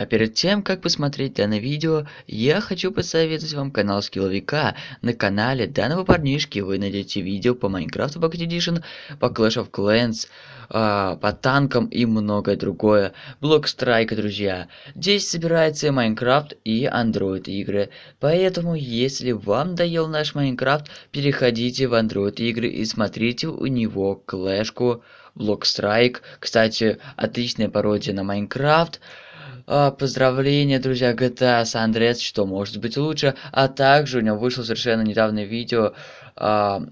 А перед тем, как посмотреть данное видео, я хочу посоветовать вам канал Скилловика. На канале данного парнишки вы найдете видео по Майнкрафту Pocket Edition, по Clash of Clans, э, по танкам и многое другое. Блок Страйка, друзья. Здесь собирается и Minecraft, и Android игры. Поэтому, если вам доел наш Майнкрафт, переходите в Android игры и смотрите у него клэшку Блок Страйк. Кстати, отличная пародия на Minecraft. А, поздравления, друзья, GTA San Andreas, что может быть лучше, а также у него вышло совершенно недавно видео, а,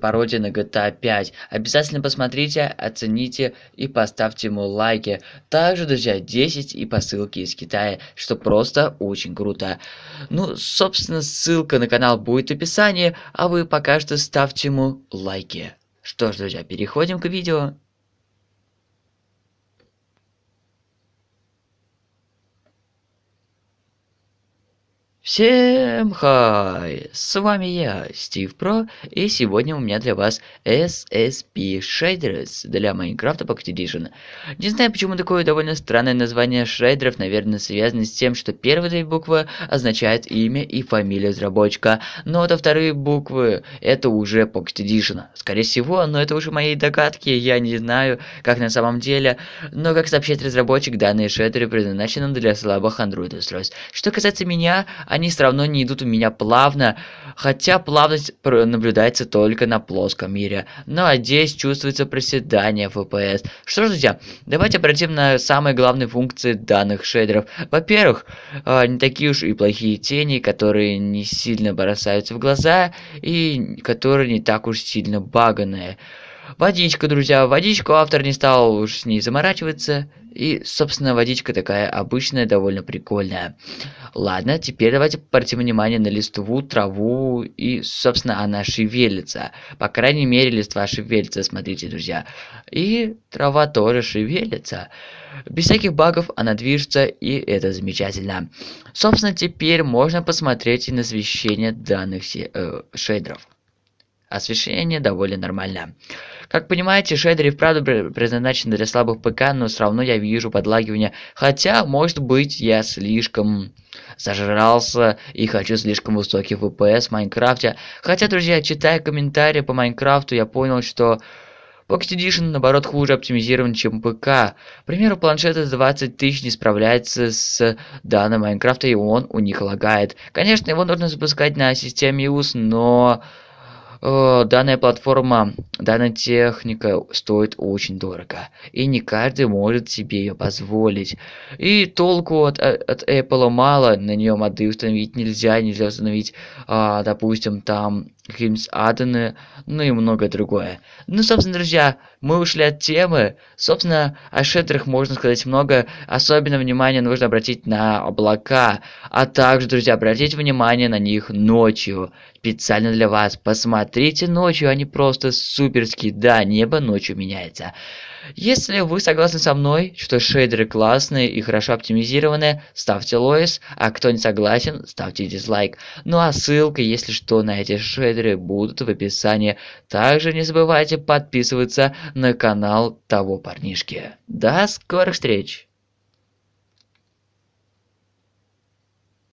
пародия на GTA 5. Обязательно посмотрите, оцените и поставьте ему лайки. Также, друзья, 10 и посылки из Китая, что просто очень круто. Ну, собственно, ссылка на канал будет в описании, а вы пока что ставьте ему лайки. Что ж, друзья, переходим к видео. Всем хай! С вами я, Стив Про, и сегодня у меня для вас SSP Shaders для Minecraft Pocket Edition. Не знаю, почему такое довольно странное название шейдеров, наверное, связано с тем, что первые две буквы означают имя и фамилию разработчика, но это вторые буквы, это уже Pocket Edition. Скорее всего, но это уже мои догадки, я не знаю, как на самом деле, но как сообщает разработчик, данные шейдеры предназначены для слабых Android устройств. Что касается меня, они все равно не идут у меня плавно, хотя плавность наблюдается только на плоском мире. Ну а здесь чувствуется проседание FPS. Что ж, друзья, давайте обратим на самые главные функции данных шейдеров. Во-первых, а, не такие уж и плохие тени, которые не сильно бросаются в глаза и которые не так уж сильно баганные. Водичка, друзья, водичку автор не стал уж с ней заморачиваться. И, собственно, водичка такая обычная, довольно прикольная. Ладно, теперь давайте обратим внимание на листву, траву и, собственно, она шевелится. По крайней мере, листва шевелится, смотрите, друзья. И трава тоже шевелится. Без всяких багов она движется, и это замечательно. Собственно, теперь можно посмотреть и на освещение данных э, шейдеров. Освещение довольно нормально. Как понимаете, шейдеры, вправду предназначены для слабых ПК, но все равно я вижу подлагивание. Хотя, может быть, я слишком зажрался и хочу слишком высокий FPS в Майнкрафте. Хотя, друзья, читая комментарии по Майнкрафту, я понял, что... Pocket Edition, наоборот, хуже оптимизирован, чем ПК. К примеру, планшет с 20 тысяч не справляется с данным Майнкрафта, и он у них лагает. Конечно, его нужно запускать на системе iOS, но... Э, данная платформа, данная техника стоит очень дорого. И не каждый может себе ее позволить. И толку от, э, от Apple мало, на нее моды установить нельзя, нельзя установить, а, допустим, там какие-нибудь адены, ну и многое другое. Ну, собственно, друзья, мы ушли от темы. Собственно, о шедрах можно сказать много. Особенно внимание нужно обратить на облака. А также, друзья, обратите внимание на них ночью. Специально для вас посмотрите смотрите ночью, они просто суперски Да, небо ночью меняется. Если вы согласны со мной, что шейдеры классные и хорошо оптимизированы, ставьте лоис, а кто не согласен, ставьте дизлайк. Ну а ссылка, если что, на эти шейдеры будут в описании. Также не забывайте подписываться на канал того парнишки. До скорых встреч!